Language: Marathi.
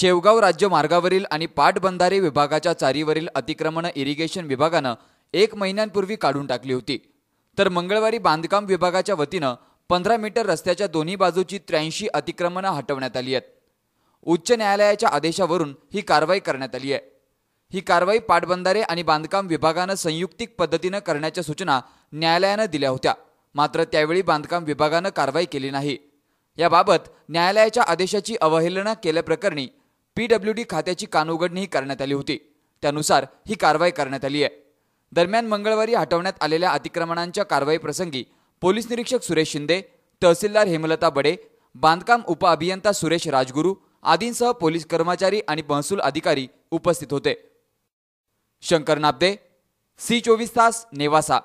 शेवगाव राज्य मार्गावरील आणि पाटबंधारे विभागाच्या चारीवरील अतिक्रमण इरिगेशन विभागानं एक महिन्यांपूर्वी काढून टाकली होती तर मंगळवारी बांधकाम विभागाच्या वतीनं पंधरा मीटर रस्त्याच्या दोन्ही बाजूची त्र्याऐंशी अतिक्रमणं हटवण्यात आली आहेत उच्च न्यायालयाच्या आदेशावरून ही कारवाई करण्यात आली आहे ही कारवाई पाटबंधारे आणि बांधकाम विभागानं संयुक्तिक पद्धतीनं करण्याच्या सूचना न्यायालयानं दिल्या होत्या मात्र त्यावेळी बांधकाम विभागानं कारवाई केली नाही याबाबत न्यायालयाच्या आदेशाची अवहेलना केल्याप्रकरणी पीडब्ल्यूडी खात्याची कानउघडणीही करण्यात आली होती त्यानुसार ही कारवाई करण्यात आली आहे दरम्यान मंगळवारी हटवण्यात आलेल्या अतिक्रमणांच्या कारवाईप्रसंगी पोलीस निरीक्षक सुरेश शिंदे तहसीलदार हेमलता बडे बांधकाम उपअभियंता सुरेश राजगुरू आदींसह पोलीस कर्मचारी आणि महसूल अधिकारी उपस्थित होते शंकर नाबदे सी चोवीस तास नेवासा